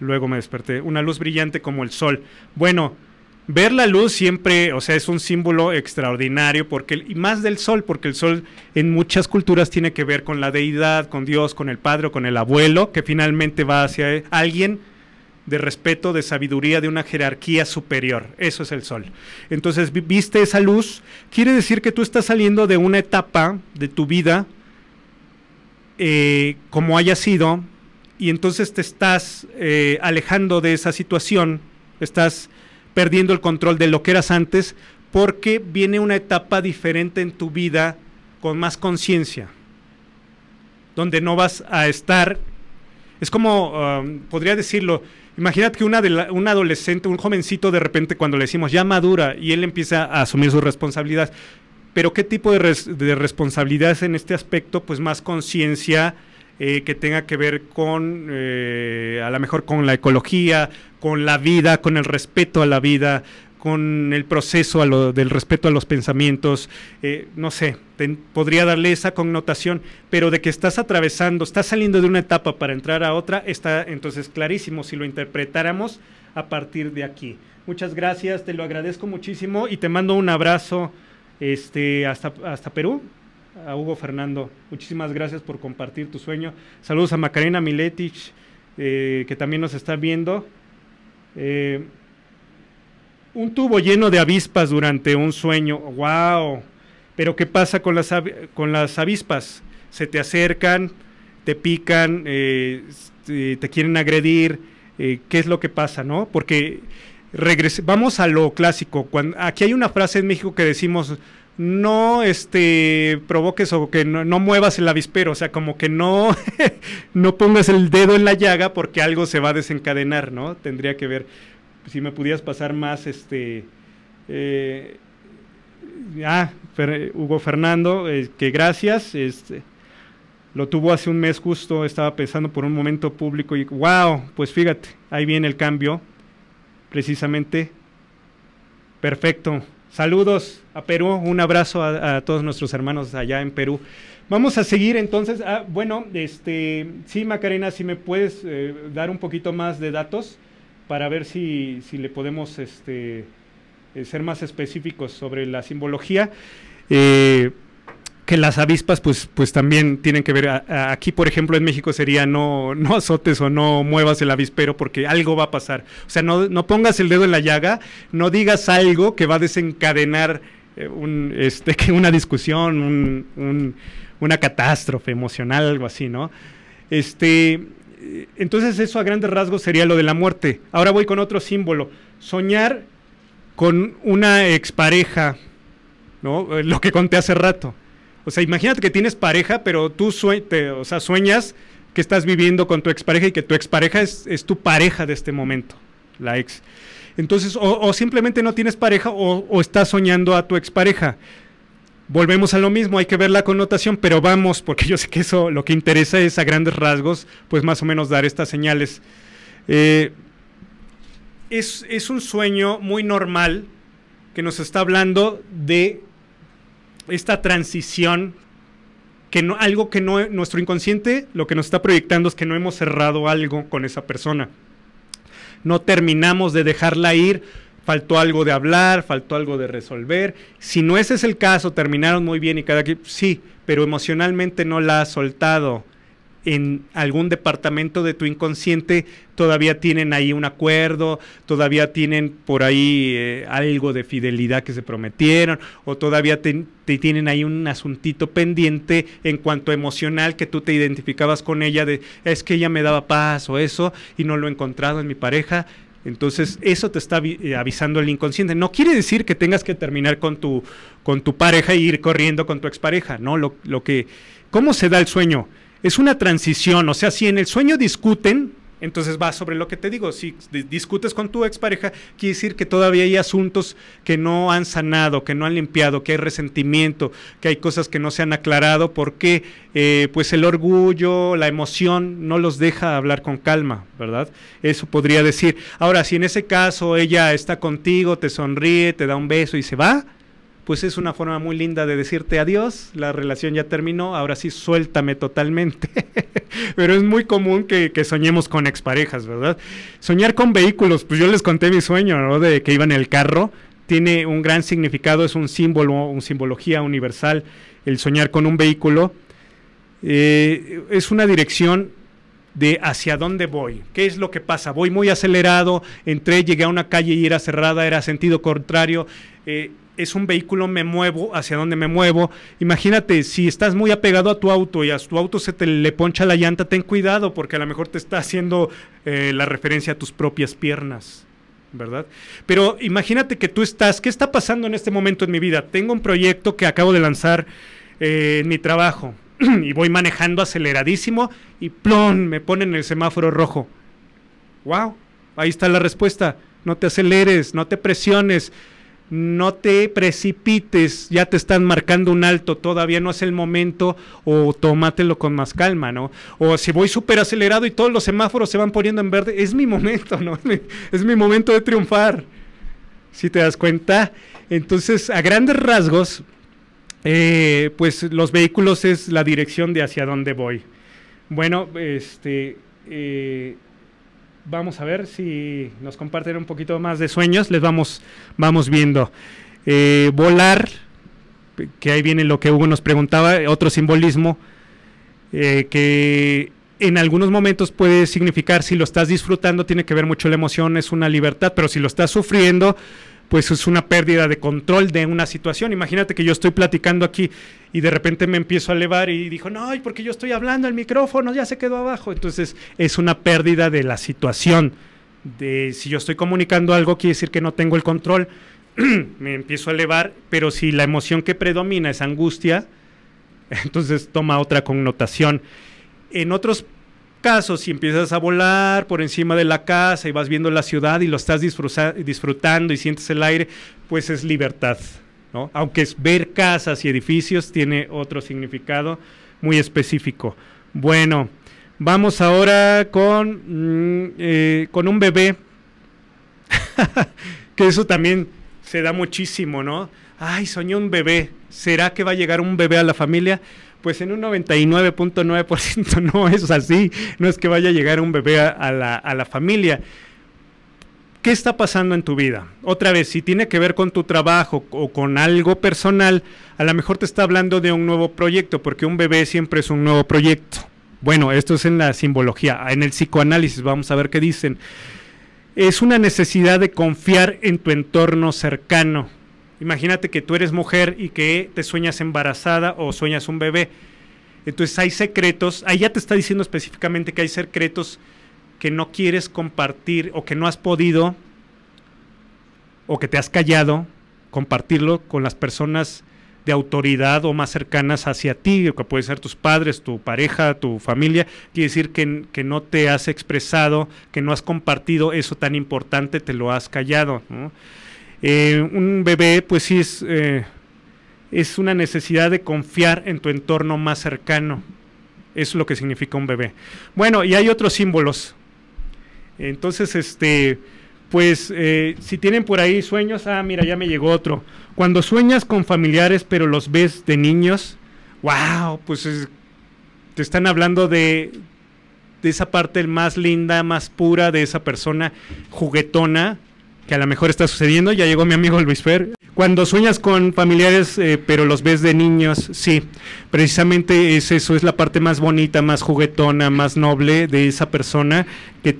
Luego me desperté, una luz brillante como el sol. Bueno, ver la luz siempre, o sea, es un símbolo extraordinario, porque, y más del sol, porque el sol en muchas culturas tiene que ver con la deidad, con Dios, con el padre, con el abuelo, que finalmente va hacia alguien de respeto, de sabiduría, de una jerarquía superior. Eso es el sol. Entonces, viste esa luz, quiere decir que tú estás saliendo de una etapa de tu vida, eh, como haya sido, y entonces te estás eh, alejando de esa situación, estás perdiendo el control de lo que eras antes, porque viene una etapa diferente en tu vida con más conciencia, donde no vas a estar... Es como, um, podría decirlo, imagínate que una un adolescente, un jovencito, de repente cuando le decimos ya madura y él empieza a asumir sus responsabilidades. Pero ¿qué tipo de, de responsabilidades en este aspecto? Pues más conciencia, eh, que tenga que ver con, eh, a lo mejor con la ecología, con la vida, con el respeto a la vida, con el proceso del respeto a los pensamientos, eh, no sé, podría darle esa connotación, pero de que estás atravesando, estás saliendo de una etapa para entrar a otra, está entonces clarísimo si lo interpretáramos a partir de aquí. Muchas gracias, te lo agradezco muchísimo y te mando un abrazo este, hasta, hasta Perú a Hugo Fernando. Muchísimas gracias por compartir tu sueño. Saludos a Macarena Miletich, eh, que también nos está viendo. Eh, un tubo lleno de avispas durante un sueño. ¡Wow! Pero ¿qué pasa con las, con las avispas? Se te acercan, te pican, eh, te quieren agredir. ¿Qué es lo que pasa, no? Porque vamos a lo clásico. aquí hay una frase en México que decimos no este, provoques o que no, muevas el avispero, o sea, como que no, no pongas el dedo en la llaga porque algo se va a desencadenar, ¿no? Tendría que ver, si me pudieras pasar más, este, eh, ah, Hugo Fernando, eh, que gracias, este, lo tuvo hace un mes justo, estaba pensando por un momento público y, wow, pues fíjate, ahí viene el cambio, precisamente, perfecto. Saludos a Perú, un abrazo a, todos nuestros hermanos allá en Perú. Vamos a seguir entonces. Ah, bueno, este, sí, Macarena, si me puedes eh, dar un poquito más de datos para ver si, si le podemos este, eh, ser más específicos sobre la simbología. Eh, que las avispas pues, pues también tienen que ver. aquí, por ejemplo, en México sería no, no azotes o no muevas el avispero porque algo va a pasar. O sea, no, pongas el dedo en la llaga, no digas algo que va a desencadenar eh, este, que una discusión, un, una catástrofe emocional, algo así, ¿no? Este, entonces eso a grandes rasgos sería lo de la muerte. Ahora voy con otro símbolo. Soñar con una expareja, ¿no? Eh, lo que conté hace rato o sea, imagínate que tienes pareja, pero tú o sueñas que estás viviendo con tu expareja y que tu expareja es, es tu pareja de este momento, la ex. Entonces, o, simplemente no tienes pareja o, estás soñando a tu expareja. Volvemos a lo mismo, hay que ver la connotación, pero vamos, porque yo sé que eso lo que interesa es a grandes rasgos, pues más o menos dar estas señales. Eh, es un sueño muy normal que nos está hablando de esta transición, que no, algo que no, nuestro inconsciente lo que nos está proyectando es que no hemos cerrado algo con esa persona. No terminamos de dejarla ir, faltó algo de hablar, faltó algo de resolver. Si no ese es el caso, terminaron muy bien y cada quien, sí, pero emocionalmente no la ha soltado en algún departamento de tu inconsciente todavía tienen ahí un acuerdo, todavía tienen por ahí eh, algo de fidelidad que se prometieron, o todavía te, tienen ahí un asuntito pendiente en cuanto emocional que tú te identificabas con ella de es que ella me daba paz o eso y no lo he encontrado en mi pareja. Entonces, eso te está eh, avisando el inconsciente. No quiere decir que tengas que terminar con tu, con tu pareja e ir corriendo con tu expareja, ¿no? lo que, ¿Cómo se da el sueño? es una transición, o sea, si en el sueño discuten, entonces va sobre lo que te digo, si discutes con tu expareja, quiere decir que todavía hay asuntos que no han sanado, que no han limpiado, que hay resentimiento, que hay cosas que no se han aclarado, porque eh, pues el orgullo, la emoción no los deja hablar con calma, ¿verdad? Eso podría decir. Ahora, si en ese caso ella está contigo, te sonríe, te da un beso y se va, pues es una forma muy linda de decirte adiós, la relación ya terminó, ahora sí suéltame totalmente. Pero es muy común que, soñemos con exparejas, ¿verdad? Soñar con vehículos, pues yo les conté mi sueño, ¿no? De que iba en el carro, tiene un gran significado, es un símbolo, una simbología universal, el soñar con un vehículo. Eh, es una dirección de hacia dónde voy, qué es lo que pasa. Voy muy acelerado, entré, llegué a una calle y era cerrada, era sentido contrario. Eh, es un vehículo, me muevo hacia donde me muevo. Imagínate, si estás muy apegado a tu auto y a tu auto se te le poncha la llanta, ten cuidado porque a lo mejor te está haciendo eh, la referencia a tus propias piernas. ¿Verdad? Pero imagínate que tú estás, ¿qué está pasando en este momento en mi vida? Tengo un proyecto que acabo de lanzar en mi trabajo y voy manejando aceleradísimo y plon, me ponen el semáforo rojo. ¡Wow! Ahí está la respuesta. No te aceleres, no te presiones no te precipites, ya te están marcando un alto, todavía no es el momento, o tómatelo con más calma, ¿no? O si voy súper acelerado y todos los semáforos se van poniendo en verde, es mi momento, ¿no? Es mi, momento de triunfar, si te das cuenta. Entonces, a grandes rasgos, eh, pues los vehículos es la dirección de hacia dónde voy. Bueno, este... Eh, vamos a ver si nos comparten un poquito más de sueños, les vamos, vamos viendo. Eh, volar, que ahí viene lo que Hugo nos preguntaba, otro simbolismo eh, que en algunos momentos puede significar si lo estás disfrutando, tiene que ver mucho la emoción, es una libertad, pero si lo estás sufriendo, pues es una pérdida de control de una situación. Imagínate que yo estoy platicando aquí y de repente me empiezo a elevar y dijo, no, porque yo estoy hablando, el micrófono ya se quedó abajo. Entonces es una pérdida de la situación. De si yo estoy comunicando algo, quiere decir que no tengo el control, me empiezo a elevar, pero si la emoción que predomina es angustia, entonces toma otra connotación. En otros caso, si empiezas a volar por encima de la casa y vas viendo la ciudad y lo estás disfrutando y sientes el aire, pues es libertad. ¿no? Aunque es ver casas y edificios, tiene otro significado muy específico. Bueno, vamos ahora con, mm, eh, con un bebé, que eso también se da muchísimo, ¿no? Ay, soñé un bebé. ¿Será que va a llegar un bebé a la familia? pues en un 99.9% no es así, no es que vaya a llegar un bebé a, la, la familia. ¿Qué está pasando en tu vida? Otra vez, si tiene que ver con tu trabajo o con algo personal, a lo mejor te está hablando de un nuevo proyecto, porque un bebé siempre es un nuevo proyecto. Bueno, esto es en la simbología, en el psicoanálisis, vamos a ver qué dicen. Es una necesidad de confiar en tu entorno cercano, Imagínate que tú eres mujer y que te sueñas embarazada o sueñas un bebé. Entonces hay secretos, ahí ya te está diciendo específicamente que hay secretos que no quieres compartir o que no has podido o que te has callado compartirlo con las personas de autoridad o más cercanas hacia ti, que pueden ser tus padres, tu pareja, tu familia, quiere decir que, que, no te has expresado, que no has compartido eso tan importante, te lo has callado. ¿no? Eh, un bebé, pues sí es, eh, es una necesidad de confiar en tu entorno más cercano. Es lo que significa un bebé. Bueno, y hay otros símbolos. Entonces, este, pues eh, si tienen por ahí sueños, ah, mira, ya me llegó otro. Cuando sueñas con familiares, pero los ves de niños, wow, pues te están hablando de, de esa parte más linda, más pura de esa persona juguetona que a lo mejor está sucediendo. Ya llegó mi amigo Luis Fer. Cuando sueñas con familiares, eh, pero los ves de niños, sí. Precisamente es eso, es la parte más bonita, más juguetona, más noble de esa persona que,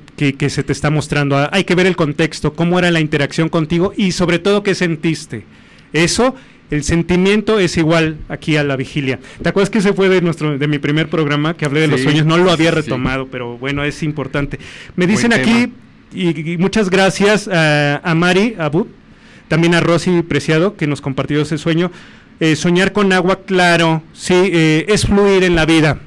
se te está mostrando. Ah, hay que ver el contexto, cómo era la interacción contigo y sobre todo qué sentiste. Eso el sentimiento es igual aquí a la vigilia. ¿Te acuerdas que se fue de nuestro de mi primer programa que hablé de los sueños? No lo había retomado, pero bueno, es importante. Me dicen aquí y, muchas gracias eh, a, Mari, a Bud, también a Rosy Preciado, que nos compartió ese sueño. Eh, soñar con agua, claro, sí, eh, es fluir en la vida.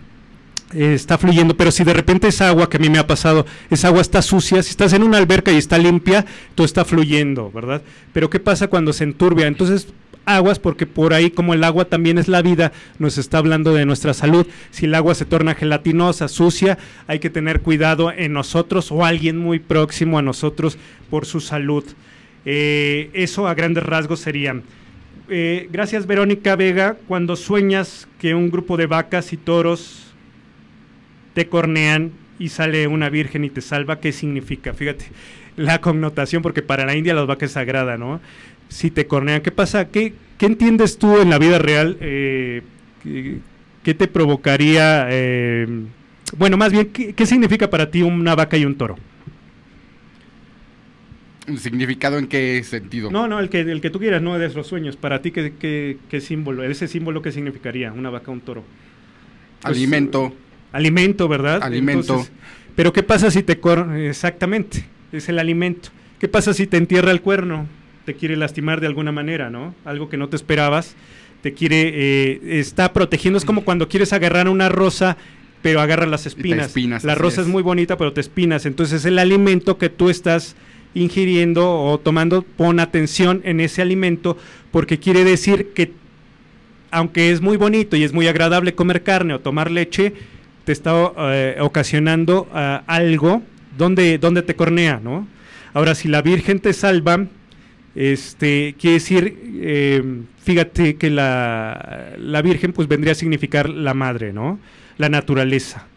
está fluyendo, pero si de repente esa agua que a mí me ha pasado, esa agua está sucia, si estás en una alberca y está limpia, todo está fluyendo, ¿verdad? Pero ¿qué pasa cuando se enturbia? Entonces aguas, porque por ahí como el agua también es la vida, nos está hablando de nuestra salud. Si el agua se torna gelatinosa, sucia, hay que tener cuidado en nosotros o alguien muy próximo a nosotros por su salud. Eh, eso a grandes rasgos sería. Eh, gracias Verónica Vega, cuando sueñas que un grupo de vacas y toros te cornean y sale una virgen y te salva, ¿qué significa? Fíjate la connotación, porque para la India las vacas es sagrada, ¿no? si te cornean, ¿qué pasa? ¿Qué, qué entiendes tú en la vida real? Eh, ¿qué, te provocaría? Eh, bueno, más bien, ¿qué, significa para ti una vaca y un toro? ¿Significado en qué sentido? No, no, el que, el que tú quieras, no de esos sueños. Para ti, ¿qué, qué, símbolo? ¿Ese símbolo qué significaría? Una vaca, un toro. Pues, alimento. Alimento, ¿verdad? Alimento. Pero ¿qué pasa si te... Exactamente, es el alimento. ¿Qué pasa si te entierra el cuerno? te quiere lastimar de alguna manera, ¿no? Algo que no te esperabas, te quiere, eh, está protegiendo, es como cuando quieres agarrar una rosa, pero agarra las espinas. espinas la rosa es. muy bonita, pero te espinas. Entonces el alimento que tú estás ingiriendo o tomando, pon atención en ese alimento, porque quiere decir que aunque es muy bonito y es muy agradable comer carne o tomar leche, te está eh, ocasionando eh, algo donde, donde te cornea, ¿no? Ahora, si la Virgen te salva, este, quiere decir, eh, fíjate que la, la, Virgen pues vendría a significar la madre, ¿no? La naturaleza.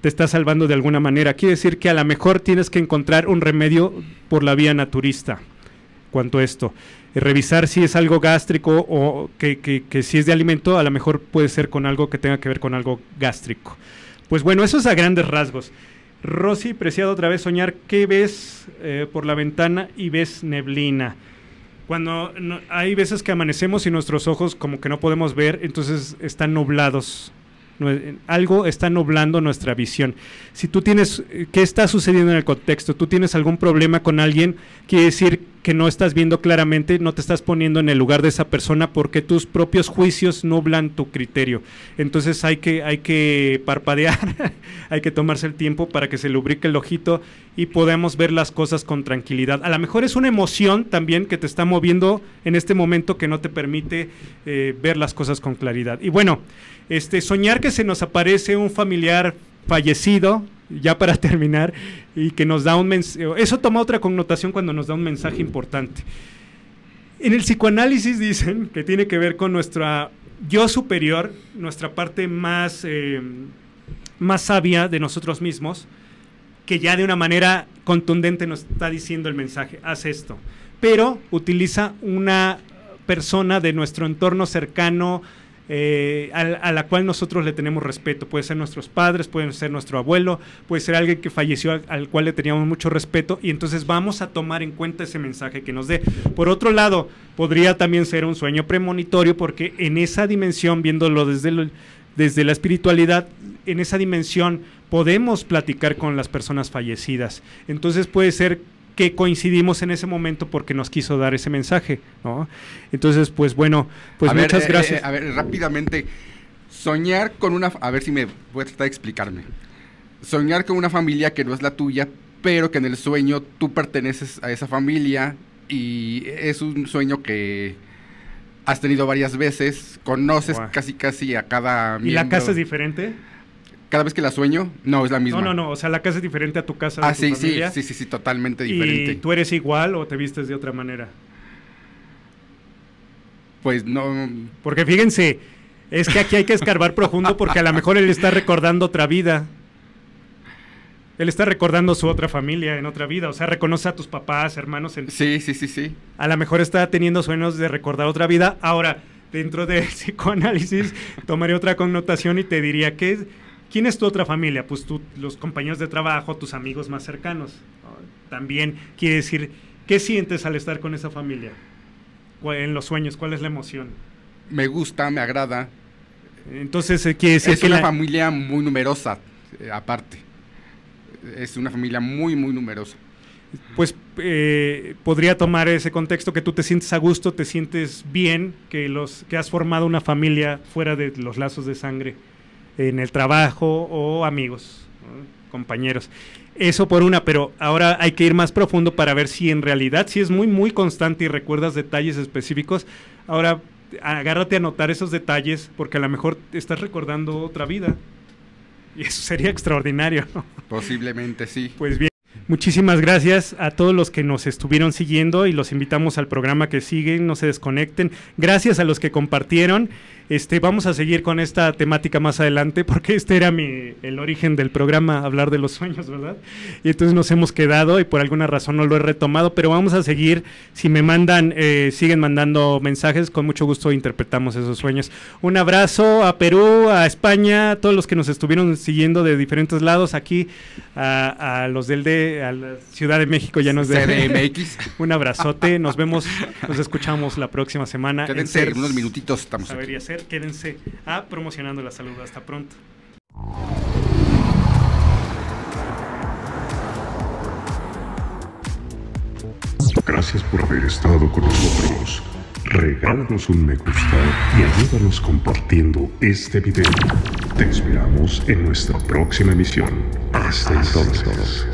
Te está salvando de alguna manera. Quiere decir que a lo mejor tienes que encontrar un remedio por la vía naturista. Cuanto a esto, eh, revisar si es algo gástrico o que, si es de alimento, a lo mejor puede ser con algo que tenga que ver con algo gástrico. Pues bueno, eso es a grandes rasgos. Rosy, preciado otra vez soñar, ¿qué ves eh, por la ventana y ves neblina? Cuando hay veces que amanecemos y nuestros ojos como que no podemos ver, entonces están nublados. Eh, algo está nublando nuestra visión. Si tú tienes, eh, ¿qué está sucediendo en el contexto? Tú tienes algún problema con alguien, quiere decir que no estás viendo claramente, no te estás poniendo en el lugar de esa persona porque tus propios juicios nublan tu criterio. Entonces hay que, hay que parpadear, hay que tomarse el tiempo para que se lubrique el ojito y podamos ver las cosas con tranquilidad. A lo mejor es una emoción también que te está moviendo en este momento que no te permite eh, ver las cosas con claridad. Y bueno, este, soñar que se nos aparece un familiar fallecido, ya para terminar, y que nos da un mensaje, eso toma otra connotación cuando nos da un mensaje importante. En el psicoanálisis dicen que tiene que ver con nuestra yo superior, nuestra parte más, em, más sabia de nosotros mismos, que ya de una manera contundente nos está diciendo el mensaje, haz esto, pero utiliza una persona de nuestro entorno cercano, eh, a, la cual nosotros le tenemos respeto. Puede ser nuestros padres, puede ser nuestro abuelo, puede ser alguien que falleció al, cual le teníamos mucho respeto y entonces vamos a tomar en cuenta ese mensaje que nos dé. Por otro lado, podría también ser un sueño premonitorio porque en esa dimensión, viéndolo desde, desde la espiritualidad, en esa dimensión podemos platicar con las personas fallecidas. Entonces puede ser que coincidimos en ese momento porque nos quiso dar ese mensaje, ¿no? Entonces, pues bueno, pues muchas eh, eh, gracias. a ver, rápidamente, soñar con una, a ver si me voy a tratar de explicarme. Soñar con una familia que no es la tuya, pero que en el sueño tú perteneces a esa familia y es un sueño que has tenido varias veces, conoces casi casi a cada ¿Y la casa es diferente? cada vez que la sueño, no es la misma. No, no, no, o sea, la casa es diferente a tu casa. Ah, sí, sí, sí, sí, sí, totalmente diferente. ¿Y tú eres igual o te vistes de otra manera? Pues no. Porque fíjense, es que aquí hay que escarbar profundo porque a lo mejor él está recordando otra vida. Él está recordando su otra familia en otra vida, o sea, reconoce a tus papás, hermanos. Sí, sí, sí, sí. A lo mejor está teniendo sueños de recordar otra vida. Ahora, dentro del psicoanálisis, tomaré otra connotación y te diría que ¿Quién es tu otra familia? Pues tú, los compañeros de trabajo, tus amigos más cercanos. También quiere decir, ¿qué sientes al estar con esa familia? En los sueños, ¿cuál es la emoción? Me gusta, me agrada. Entonces, eh, quiere decir es que. una familia muy numerosa, eh, aparte. Es una familia muy, muy numerosa. Pues eh, podría tomar ese contexto que tú te sientes a gusto, te sientes bien, que, los, que has formado una familia fuera de los lazos de sangre en el trabajo o amigos, compañeros. Eso por una, pero ahora hay que ir más profundo para ver si en realidad, si es muy, muy constante y recuerdas detalles específicos, ahora agárrate a notar esos detalles porque a lo mejor estás recordando otra vida. Y eso sería extraordinario, ¿no? Posiblemente sí. Pues bien. Muchísimas gracias a todos los que nos estuvieron siguiendo y los invitamos al programa que siguen, no se desconecten. Gracias a los que compartieron este, vamos a seguir con esta temática más adelante, porque este era el origen del programa, hablar de los sueños, ¿verdad? Y entonces nos hemos quedado y por alguna razón no lo he retomado, pero vamos a seguir. Si me mandan, eh, siguen mandando mensajes, con mucho gusto interpretamos esos sueños. Un abrazo a Perú, a España, a todos los que nos estuvieron siguiendo de diferentes lados, aquí a, los del de, a la Ciudad de México, ya nos de Un abrazote, nos vemos, nos escuchamos la próxima semana. ser unos minutitos, estamos aquí quédense a ah, promocionando la salud. Hasta pronto. Gracias por haber estado con nosotros. Regálanos un me gusta y ayúdanos compartiendo este video. Te esperamos en nuestra próxima emisión. Hasta entonces.